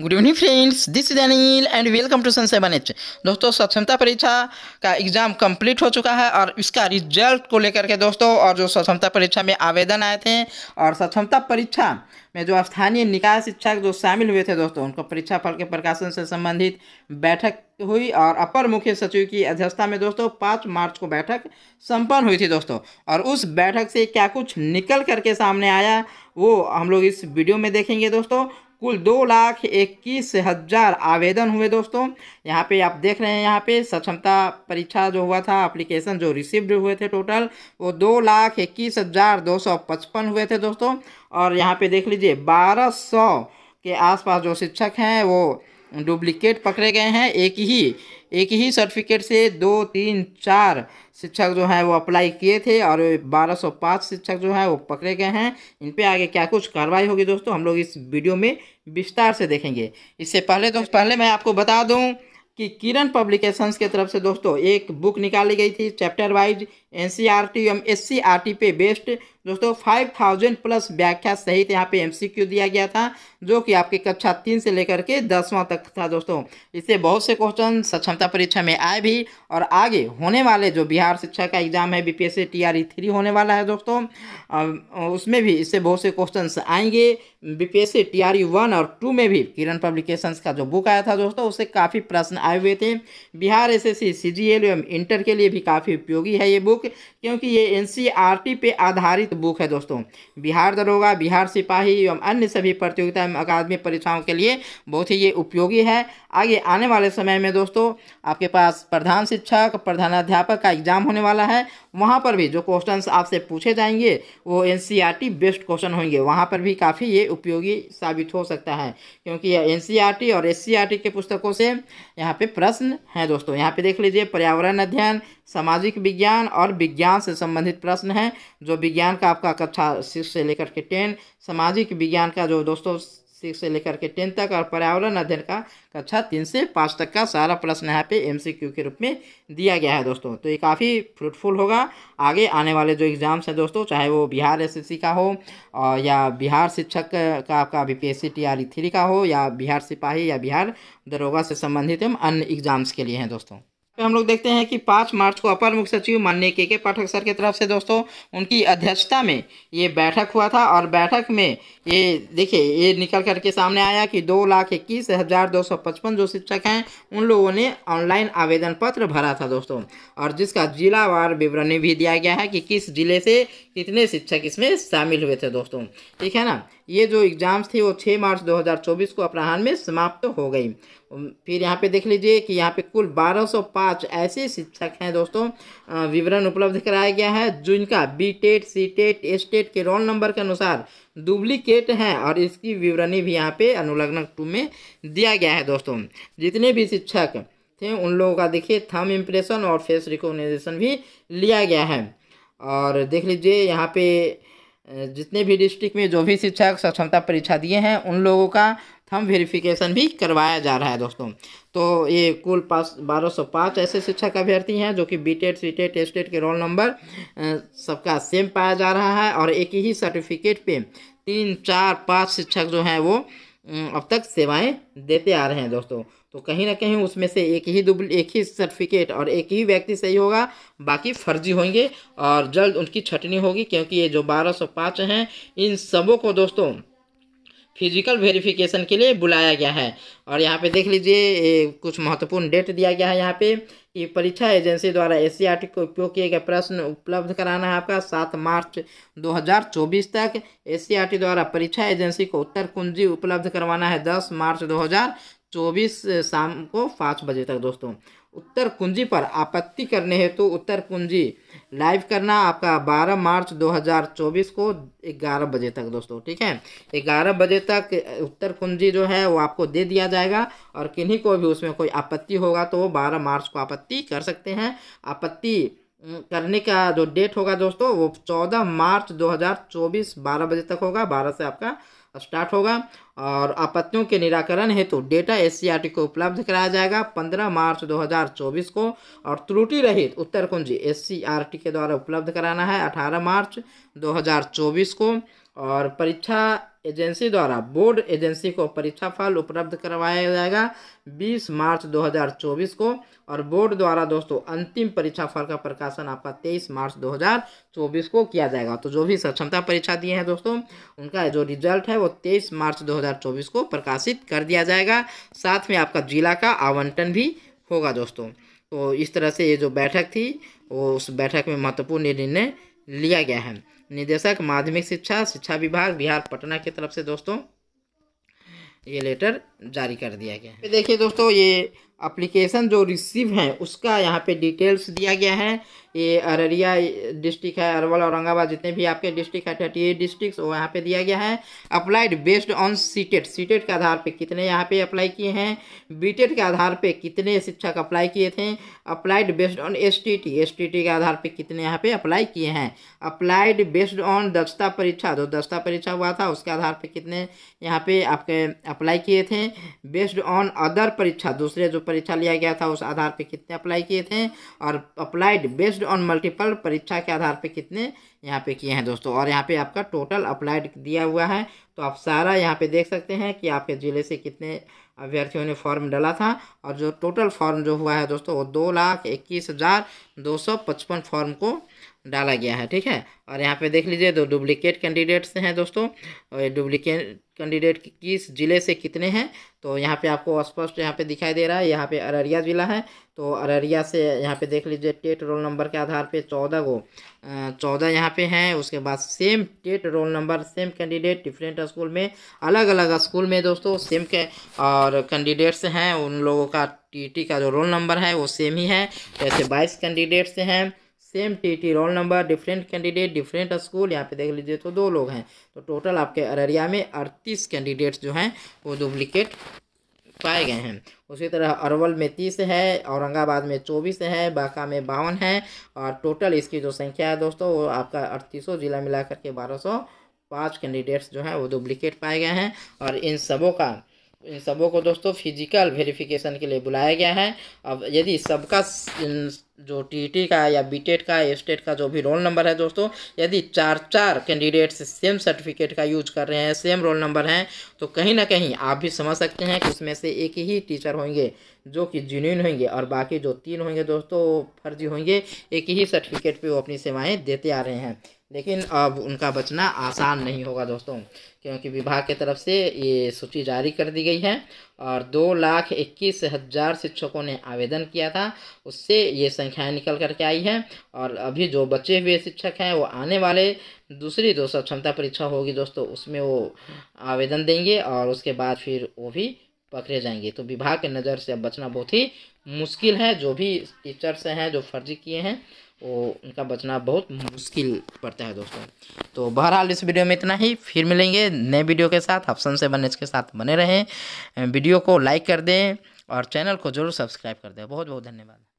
good evening friends this is Anil and welcome to sun seven H दोस्तों सक्षमता परीक्षा का एग्ज़ाम कंप्लीट हो चुका है और इसका रिजल्ट को लेकर के दोस्तों और जो सक्षमता परीक्षा में आवेदन आए थे और सक्षमता परीक्षा में जो स्थानीय निकाय शिक्षक जो शामिल हुए थे दोस्तों उनको परीक्षा फल के प्रकाशन से संबंधित बैठक हुई और अपर मुख्य सचिव की अध्यक्षता में दोस्तों पाँच मार्च को बैठक संपन्न हुई थी दोस्तों और उस बैठक से क्या कुछ निकल करके सामने आया वो हम लोग इस वीडियो में देखेंगे दोस्तों कुल दो लाख इक्कीस हज़ार आवेदन हुए दोस्तों यहाँ पे आप देख रहे हैं यहाँ पे सक्षमता परीक्षा जो हुआ था एप्लीकेशन जो रिसीव्ड हुए थे टोटल वो दो लाख इक्कीस हज़ार दो सौ पचपन हुए थे दोस्तों और यहाँ पे देख लीजिए बारह सौ के आसपास जो शिक्षक हैं वो डुप्लीकेट पकड़े गए हैं एक ही एक ही सर्टिफिकेट से दो तीन चार शिक्षक जो हैं वो अप्लाई किए थे और बारह सौ पाँच शिक्षक जो हैं वो पकड़े गए हैं इन पे आगे क्या कुछ कार्रवाई होगी दोस्तों हम लोग इस वीडियो में विस्तार से देखेंगे इससे पहले तो पहले मैं आपको बता दूँ कि किरण पब्लिकेशंस के तरफ से दोस्तों एक बुक निकाली गई थी chapter wise N C R T एवं एस सी आर टी पे बेस्ट दोस्तों फाइव थाउजेंड प्लस व्याख्या सहित यहाँ पे एम सी क्यू दिया गया था जो कि आपके कक्षा तीन से लेकर के दसवां तक था दोस्तों इससे बहुत से क्वेश्चन सक्षमता परीक्षा में आए भी और आगे होने वाले जो बिहार शिक्षा का एग्जाम है B P S C T R E three होने वाला है दोस्तों उसमें भी इससे बहुत से क्वेश्चन आएंगे B P S C T R E one और टू में भी किरण पब्लिकेशंस का जो बुक आया था दोस्तों उससे काफ़ी प्रश्न आए हुए थे Bihar S S C C G L एवं इंटर के लिए भी काफ़ी उपयोगी है ये बुक बुक क्योंकि ये एन e पे आधारित बुक है दोस्तों बिहार दरोगा बिहार सिपाही एवं अन्य सभी प्रतियोगिता एवं अकादमिक परीक्षाओं के लिए बहुत ही ये उपयोगी है आगे आने वाले समय में दोस्तों आपके पास प्रधान शिक्षक प्रधानाध्यापक का एग्जाम होने वाला है वहाँ पर भी जो क्वेश्चन आपसे पूछे जाएंगे वो एन बेस्ट क्वेश्चन होंगे वहाँ पर भी काफ़ी ये उपयोगी साबित हो सकता है क्योंकि एन e और एस e के पुस्तकों से यहाँ पे प्रश्न हैं दोस्तों यहाँ पे देख लीजिए पर्यावरण अध्ययन सामाजिक विज्ञान और विज्ञान से संबंधित प्रश्न हैं जो विज्ञान का आपका कक्षा सिक्स से लेकर के टेन सामाजिक विज्ञान का जो दोस्तों सिक्स से लेकर के टेन तक और पर्यावरण अध्ययन का कक्षा तीन से पाँच तक का सारा प्रश्न यहाँ पे एमसीक्यू के रूप में दिया गया है दोस्तों तो ये काफ़ी फ्रूटफुल होगा आगे आने वाले जो एग्ज़ाम्स हैं दोस्तों चाहे वो बिहार एस का हो और या बिहार शिक्षक का आपका बी पी एस थ्री का हो या बिहार सिपाही या बिहार दरोगा से संबंधित एवं अन्य एग्ज़ाम्स के लिए हैं दोस्तों फिर हम लोग देखते हैं कि पाँच मार्च को अपर मुख्य सचिव माननीय के के पाठक सर की तरफ से दोस्तों उनकी अध्यक्षता में ये बैठक हुआ था और बैठक में ये देखिए ये निकल करके सामने आया कि दो लाख इक्कीस हज़ार दो सौ पचपन जो शिक्षक हैं उन लोगों ने ऑनलाइन आवेदन पत्र भरा था दोस्तों और जिसका जिलावार विवरणी भी दिया गया है कि किस जिले से कितने शिक्षक इसमें शामिल हुए थे दोस्तों ठीक है ना ये जो एग्ज़ाम्स थे वो 6 मार्च 2024 को अपराहन में समाप्त तो हो गई फिर यहाँ पे देख लीजिए कि यहाँ पे कुल 1205 ऐसे शिक्षक हैं दोस्तों विवरण उपलब्ध कराया गया है जिनका B TET C TET S TET के रोल नंबर के अनुसार डुप्लीकेट हैं और इसकी विवरणी भी यहाँ पे अनुलग्न टू में दिया गया है दोस्तों जितने भी शिक्षक थे उन लोगों का देखिए थम इम्प्रेशन और फेस रिकोगनाइजेशन भी लिया गया है और देख लीजिए यहाँ पे जितने भी डिस्ट्रिक्ट में जो भी शिक्षक सक्षमता परीक्षा दिए हैं उन लोगों का थम वेरिफिकेशन भी करवाया जा रहा है दोस्तों तो ये कुल पास बारह सौ पाँच ऐसे शिक्षक अभ्यर्थी हैं जो कि B TET C TET S TET के रोल नंबर सबका सेम पाया जा रहा है और एक ही सर्टिफिकेट पे तीन चार पाँच शिक्षक जो हैं वो हम्म, अब तक सेवाएं देते आ रहे हैं दोस्तों तो कहीं ना कहीं उसमें से एक ही डुब्ल एक ही सर्टिफिकेट और एक ही व्यक्ति सही होगा बाकी फर्जी होंगे और जल्द उनकी छटनी होगी क्योंकि ये जो बारह सौ पाँच हैं इन सबों को दोस्तों फिजिकल वेरिफिकेशन के लिए बुलाया गया है और यहाँ पे देख लीजिए कुछ महत्वपूर्ण डेट दिया गया है यहाँ पे कि परीक्षा एजेंसी द्वारा एससीईआरटी को उपयोग किए गए प्रश्न उपलब्ध कराना है आपका सात मार्च 2024 तक एससीईआरटी द्वारा परीक्षा एजेंसी को उत्तर कुंजी उपलब्ध करवाना है दस मार्च 2024 शाम को पाँच बजे तक दोस्तों उत्तर कुंजी पर आपत्ति करने हेतु तो उत्तर कुंजी लाइव करना आपका 12 मार्च 2024 को 11 बजे तक दोस्तों ठीक है 11 बजे तक उत्तर कुंजी जो है वो आपको दे दिया जाएगा और किन्हीं को भी उसमें कोई आपत्ति होगा तो वो 12 मार्च को आपत्ति कर सकते हैं आपत्ति हम्म, करने का जो डेट होगा दोस्तों वो चौदह मार्च 2024 बारह बजे तक होगा 12 से आपका स्टार्ट होगा और आपत्तियों के निराकरण हेतु तो डेटा एस को उपलब्ध कराया जाएगा 15 मार्च 2024 को और त्रुटि रहित उत्तर कुंजी एस e के द्वारा उपलब्ध कराना है 18 मार्च 2024 को और परीक्षा एजेंसी द्वारा बोर्ड एजेंसी को परीक्षा फल उपलब्ध करवाया जाएगा 20 मार्च 2024 को और बोर्ड द्वारा दोस्तों अंतिम परीक्षा फल का प्रकाशन आपका 23 मार्च 2024 को किया जाएगा तो जो भी सक्षमता परीक्षा दिए हैं दोस्तों उनका जो रिजल्ट है वो 23 मार्च 2024 को प्रकाशित कर दिया जाएगा साथ में आपका जिला का आवंटन भी होगा दोस्तों तो इस तरह से ये जो बैठक थी वो उस बैठक में महत्वपूर्ण निर्णय लिया गया है निदेशक माध्यमिक शिक्षा शिक्षा विभाग बिहार पटना की तरफ से दोस्तों ये लेटर जारी कर दिया गया है देखिए दोस्तों ये अप्लीकेशन जो रिसीव है उसका यहाँ पे डिटेल्स दिया गया है ये अररिया डिस्ट्रिक्ट है अरवल औरंगाबाद जितने भी आपके डिस्ट्रिक्ट है थर्टी एट डिस्ट्रिक्ट वो यहाँ पे दिया गया है applied based on CTET CTET के आधार पे कितने यहाँ पे अप्लाई किए हैं बीटेट e के आधार पे कितने शिक्षक अप्लाई किए थे applied based on S T T S T T के आधार पर कितने यहाँ पे अप्लाई किए हैं अप्लाइड बेस्ड ऑन दक्षता परीक्षा जो दक्षता परीक्षा हुआ था उसके आधार पर कितने यहाँ पे आपके अप्लाई किए थे बेस्ड ऑन अदर परीक्षा दूसरे जो परीक्षा लिया गया था उस आधार पे कितने अप्लाई किए थे और अप्लाइड बेस्ड ऑन मल्टीपल परीक्षा के आधार पे कितने यहाँ पे किए हैं दोस्तों और यहाँ पे आपका टोटल अप्लाइड दिया हुआ है तो आप सारा यहाँ पे देख सकते हैं कि आपके ज़िले से कितने अभ्यर्थियों ने फॉर्म डाला था और जो टोटल फॉर्म जो हुआ है दोस्तों वो दो लाख इक्कीस हज़ार दो सौ पचपन फॉर्म को डाला गया है ठीक है और यहाँ पे देख लीजिए दो डुप्लीकेट कैंडिडेट्स हैं दोस्तों और डुप्लीकेट कैंडिडेट किस ज़िले से कितने हैं तो यहाँ पे आपको स्पष्ट यहाँ पे दिखाई दे रहा है यहाँ पे अररिया ज़िला है तो अररिया से यहाँ पे देख लीजिए टेट रोल नंबर के आधार पे चौदह गो चौदह यहाँ पे हैं उसके बाद same TET roll number same candidate different school में अलग अलग स्कूल में दोस्तों सेम के और कैंडिडेट्स हैं उन लोगों का टी का जो रोल नंबर है वो सेम ही है जैसे बाईस कैंडिडेट्स हैं same TT roll number different candidate different school यहाँ पे देख लीजिए तो दो लोग हैं तो टोटल आपके अररिया में अड़तीस कैंडिडेट्स जो हैं वो डुप्लीकेट पाए गए हैं उसी तरह अरवल में तीस है औरंगाबाद में चौबीस है बांका में बावन है और टोटल इसकी जो संख्या है दोस्तों वो आपका अड़तीसों जिला मिला करके बारह सौ पाँच कैंडिडेट्स जो हैं वो डुप्लीकेट पाए गए हैं और इन सबों का इन सबों को दोस्तों फिजिकल वेरिफिकेशन के लिए बुलाया गया है अब यदि सबका जो टी का या बीटेट e का एस्टेट e का जो भी रोल नंबर है दोस्तों यदि चार चार कैंडिडेट्स सेम सर्टिफिकेट का यूज कर रहे हैं सेम रोल नंबर हैं तो कहीं ना कहीं आप भी समझ सकते हैं कि उसमें से एक ही टीचर होंगे जो कि जुनून होंगे और बाकी जो तीन होंगे दोस्तों फर्जी होंगे एक ही सर्टिफिकेट पर वो अपनी सेवाएँ देते आ रहे हैं लेकिन अब उनका बचना आसान नहीं होगा दोस्तों क्योंकि विभाग के तरफ से ये सूची जारी कर दी गई है और दो लाख इक्कीस हज़ार शिक्षकों ने आवेदन किया था उससे ये संख्याएं निकल कर के आई हैं और अभी जो बचे हुए शिक्षक हैं वो आने वाले दूसरी दो सौ क्षमता परीक्षा होगी दोस्तों उसमें वो आवेदन देंगे और उसके बाद फिर वो भी पकड़े जाएंगे तो विभाग के नज़र से अब बचना बहुत ही मुश्किल है जो भी टीचर्स हैं जो फर्जी किए हैं वो उनका बचना बहुत मुश्किल पड़ता है दोस्तों तो बहरहाल इस वीडियो में इतना ही फिर मिलेंगे नए वीडियो के साथ ऑप्शन से बने के साथ बने रहें वीडियो को लाइक कर दें और चैनल को जरूर सब्सक्राइब कर दें बहुत बहुत धन्यवाद